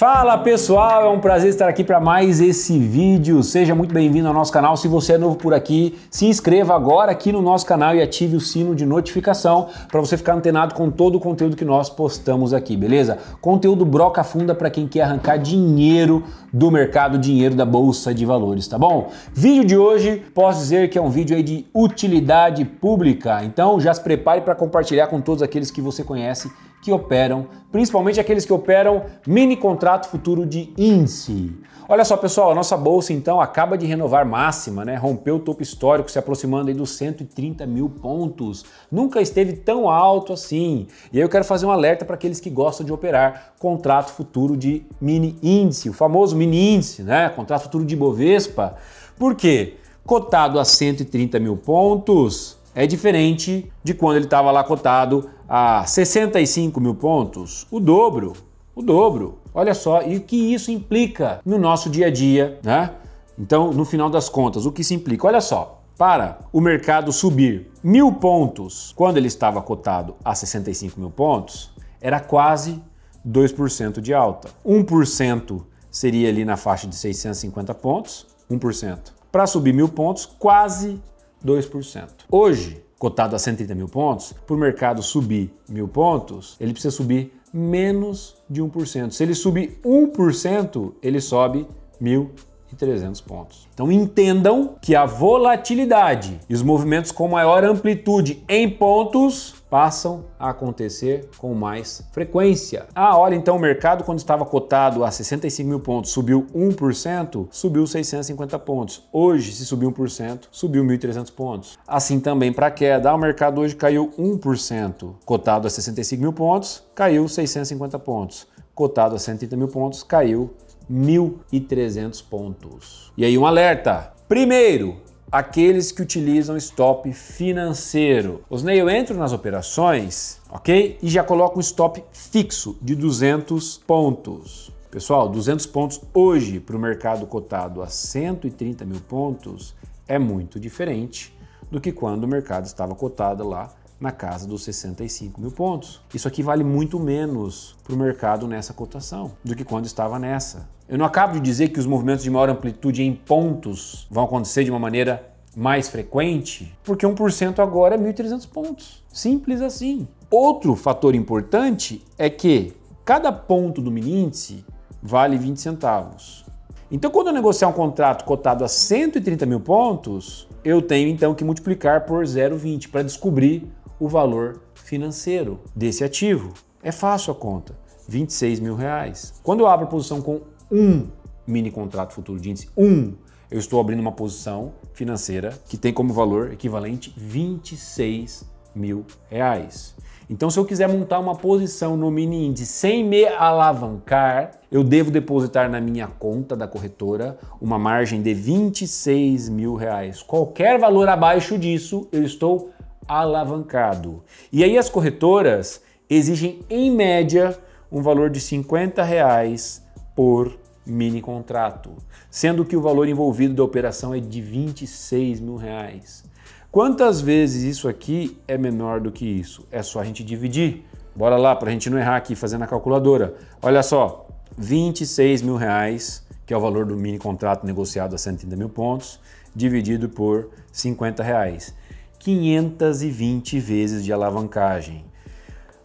Fala pessoal, é um prazer estar aqui para mais esse vídeo. Seja muito bem-vindo ao nosso canal. Se você é novo por aqui, se inscreva agora aqui no nosso canal e ative o sino de notificação para você ficar antenado com todo o conteúdo que nós postamos aqui, beleza? Conteúdo broca funda para quem quer arrancar dinheiro do mercado, dinheiro da bolsa de valores, tá bom? Vídeo de hoje, posso dizer que é um vídeo aí de utilidade pública. Então já se prepare para compartilhar com todos aqueles que você conhece que operam, principalmente aqueles que operam mini contrato futuro de índice. Olha só, pessoal, a nossa bolsa então acaba de renovar máxima, né? Rompeu o topo histórico, se aproximando aí dos 130 mil pontos. Nunca esteve tão alto assim. E aí eu quero fazer um alerta para aqueles que gostam de operar contrato futuro de mini índice, o famoso mini índice, né? Contrato futuro de Bovespa. Por quê? Cotado a 130 mil pontos é diferente de quando ele estava lá cotado a 65 mil pontos, o dobro, o dobro. Olha só, e o que isso implica no nosso dia a dia, né? Então, no final das contas, o que se implica? Olha só, para o mercado subir mil pontos quando ele estava cotado a 65 mil pontos, era quase 2% de alta. 1% seria ali na faixa de 650 pontos, 1%. Para subir mil pontos, quase 2%. Hoje, cotado a 130 mil pontos, para o mercado subir mil pontos, ele precisa subir menos de 1%. Se ele subir 1%, ele sobe 1.000 e 300 pontos. Então entendam que a volatilidade e os movimentos com maior amplitude em pontos passam a acontecer com mais frequência. Ah, olha, então o mercado quando estava cotado a 65 mil pontos subiu 1%, subiu 650 pontos. Hoje, se subiu 1%, subiu 1.300 pontos. Assim também para queda, ah, o mercado hoje caiu 1%, cotado a 65 mil pontos, caiu 650 pontos. Cotado a 130 mil pontos, caiu 1.300 pontos. E aí um alerta. Primeiro, aqueles que utilizam stop financeiro. Os Neil eu entro nas operações, ok? E já coloco um stop fixo de 200 pontos. Pessoal, 200 pontos hoje para o mercado cotado a 130 mil pontos é muito diferente do que quando o mercado estava cotado lá na casa dos 65 mil pontos. Isso aqui vale muito menos para o mercado nessa cotação do que quando estava nessa. Eu não acabo de dizer que os movimentos de maior amplitude em pontos vão acontecer de uma maneira mais frequente, porque 1% agora é 1.300 pontos. Simples assim. Outro fator importante é que cada ponto do mini índice vale 20 centavos. Então, quando eu negociar um contrato cotado a 130 mil pontos, eu tenho então que multiplicar por 0,20 para descobrir o valor financeiro desse ativo. É fácil a conta, 26 mil reais. Quando eu abro a posição com um mini contrato futuro de índice, um, eu estou abrindo uma posição financeira que tem como valor equivalente 26 mil reais. Então, se eu quiser montar uma posição no mini índice sem me alavancar, eu devo depositar na minha conta da corretora uma margem de 26 mil reais. Qualquer valor abaixo disso, eu estou alavancado. E aí as corretoras exigem, em média, um valor de 50 reais por mini contrato, sendo que o valor envolvido da operação é de 26 mil reais. Quantas vezes isso aqui é menor do que isso? É só a gente dividir. Bora lá, para a gente não errar aqui fazendo a calculadora. Olha só, 26 mil reais, que é o valor do mini contrato negociado a 130 mil pontos, dividido por 50 reais. 520 vezes de alavancagem,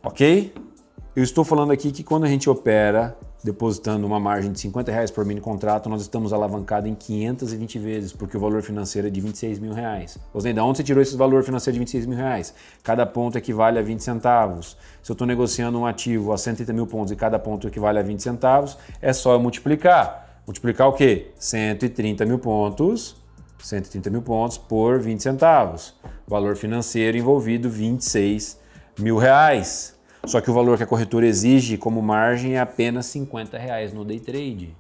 ok? Eu estou falando aqui que quando a gente opera depositando uma margem de 50 reais por mini contrato, nós estamos alavancados em 520 vezes, porque o valor financeiro é de 26 mil reais. Osneida, onde você tirou esse valor financeiro de 26 mil reais? Cada ponto equivale a 20 centavos. Se eu estou negociando um ativo a 130 mil pontos e cada ponto equivale a 20 centavos, é só eu multiplicar. Multiplicar o quê? 130 mil pontos 130 mil pontos por 20 centavos. Valor financeiro envolvido 26 mil reais. Só que o valor que a corretora exige como margem é apenas 50 reais no day trade.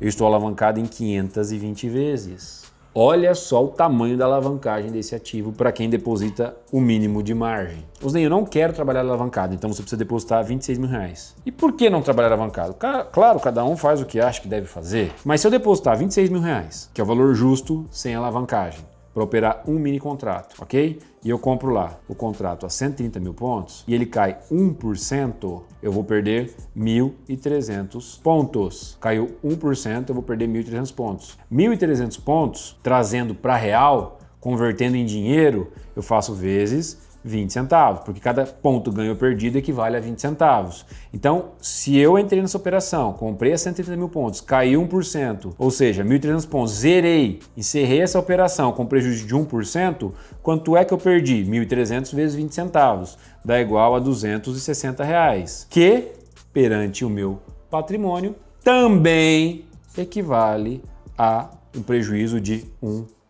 Eu estou alavancado em 520 vezes. Olha só o tamanho da alavancagem desse ativo para quem deposita o mínimo de margem. Osnei, eu não quero trabalhar alavancado, então você precisa depositar 26 mil reais. E por que não trabalhar alavancado? Claro, cada um faz o que acha que deve fazer, mas se eu depositar 26 mil reais, que é o valor justo sem alavancagem, para operar um mini contrato, ok? E eu compro lá o contrato a 130 mil pontos e ele cai 1%, eu vou perder 1.300 pontos. Caiu 1%, eu vou perder 1.300 pontos. 1.300 pontos, trazendo para real, convertendo em dinheiro, eu faço vezes 20 centavos, porque cada ponto ganho ou perdido equivale a 20 centavos. Então, se eu entrei nessa operação, comprei a 130 mil pontos, caiu 1%, ou seja, 1.300 pontos, zerei, encerrei essa operação com prejuízo de 1%, quanto é que eu perdi? 1.300 vezes 20 centavos, dá igual a 260 reais, que perante o meu patrimônio também equivale a um prejuízo de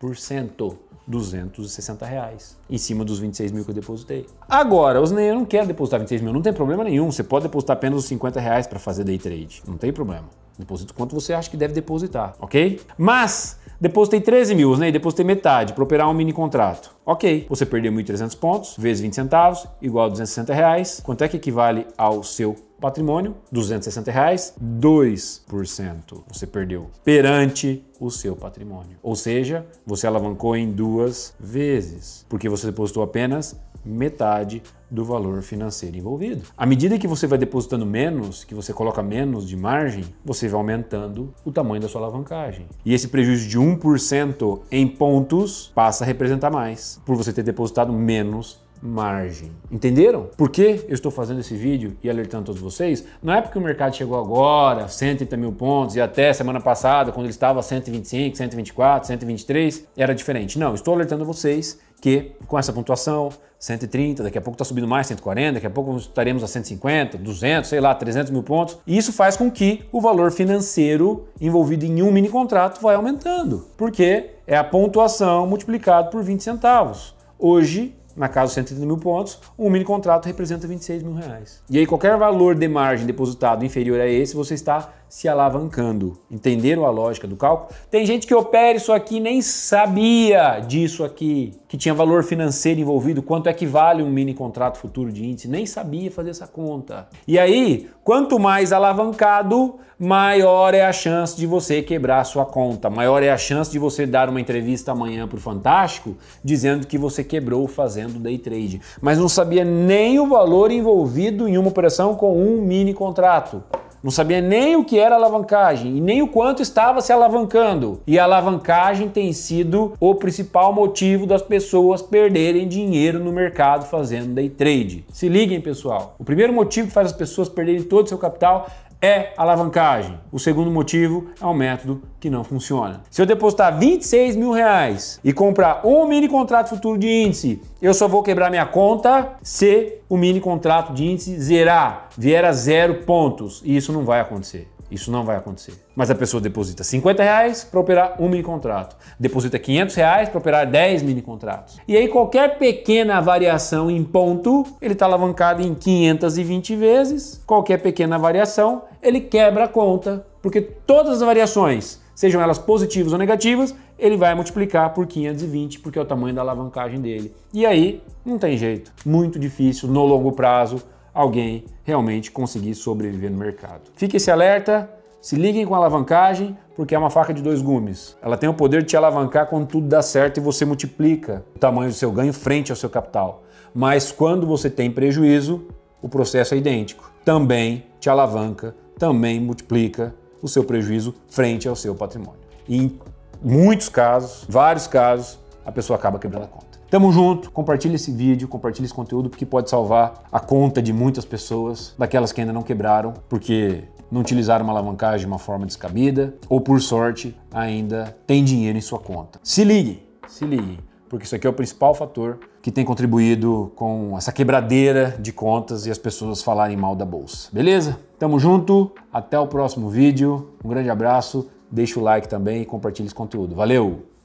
1%. 260 reais, em cima dos 26 mil que eu depositei. Agora, eu não quero depositar 26 mil, não tem problema nenhum. Você pode depositar apenas os 50 reais para fazer day trade, não tem problema. Deposito quanto você acha que deve depositar, ok? Mas, depositei 13 mil, né? E depositei metade para operar um mini contrato. Ok, você perdeu 1.300 pontos, vezes 20 centavos, igual a 260 reais. Quanto é que equivale ao seu patrimônio? 260 reais, 2% você perdeu perante o seu patrimônio. Ou seja, você alavancou em duas vezes, porque você depositou apenas metade do valor financeiro envolvido. À medida que você vai depositando menos, que você coloca menos de margem, você vai aumentando o tamanho da sua alavancagem. E esse prejuízo de 1% em pontos passa a representar mais por você ter depositado menos margem. Entenderam? Por que eu estou fazendo esse vídeo e alertando todos vocês? Não é porque o mercado chegou agora, 130 mil pontos, e até semana passada, quando ele estava 125, 124, 123, era diferente. Não, estou alertando vocês que com essa pontuação, 130, daqui a pouco está subindo mais 140, daqui a pouco estaremos a 150, 200, sei lá, 300 mil pontos. E isso faz com que o valor financeiro envolvido em um mini contrato vai aumentando, porque é a pontuação multiplicado por 20 centavos. Hoje na casa 130 mil pontos, um mini contrato representa 26 mil reais. E aí qualquer valor de margem depositado inferior a esse, você está se alavancando. Entenderam a lógica do cálculo? Tem gente que opera isso aqui nem sabia disso aqui, que tinha valor financeiro envolvido, quanto é que vale um mini contrato futuro de índice, nem sabia fazer essa conta. E aí, quanto mais alavancado, maior é a chance de você quebrar sua conta, maior é a chance de você dar uma entrevista amanhã para o Fantástico dizendo que você quebrou fazendo day trade, mas não sabia nem o valor envolvido em uma operação com um mini contrato não sabia nem o que era alavancagem e nem o quanto estava se alavancando. E a alavancagem tem sido o principal motivo das pessoas perderem dinheiro no mercado fazendo day trade. Se liguem, pessoal. O primeiro motivo que faz as pessoas perderem todo o seu capital é alavancagem. O segundo motivo é um método que não funciona. Se eu depositar 26 mil reais e comprar um mini contrato futuro de índice, eu só vou quebrar minha conta se o mini contrato de índice zerar, vier a zero pontos. E isso não vai acontecer. Isso não vai acontecer. Mas a pessoa deposita 50 reais para operar um mini contrato, deposita 500 reais para operar 10 mini contratos. E aí qualquer pequena variação em ponto, ele está alavancado em 520 vezes. Qualquer pequena variação, ele quebra a conta, porque todas as variações, sejam elas positivas ou negativas, ele vai multiplicar por 520, porque é o tamanho da alavancagem dele. E aí não tem jeito. Muito difícil no longo prazo alguém realmente conseguir sobreviver no mercado. Fique esse alerta, se liguem com a alavancagem, porque é uma faca de dois gumes. Ela tem o poder de te alavancar quando tudo dá certo e você multiplica o tamanho do seu ganho frente ao seu capital. Mas quando você tem prejuízo, o processo é idêntico. Também te alavanca, também multiplica o seu prejuízo frente ao seu patrimônio. E em muitos casos, vários casos, a pessoa acaba quebrando a conta. Tamo junto, compartilha esse vídeo, compartilha esse conteúdo porque pode salvar a conta de muitas pessoas, daquelas que ainda não quebraram, porque não utilizaram uma alavancagem de uma forma descabida ou por sorte ainda tem dinheiro em sua conta. Se ligue, se ligue, porque isso aqui é o principal fator que tem contribuído com essa quebradeira de contas e as pessoas falarem mal da bolsa. Beleza? Tamo junto, até o próximo vídeo. Um grande abraço, deixa o like também e compartilha esse conteúdo. Valeu.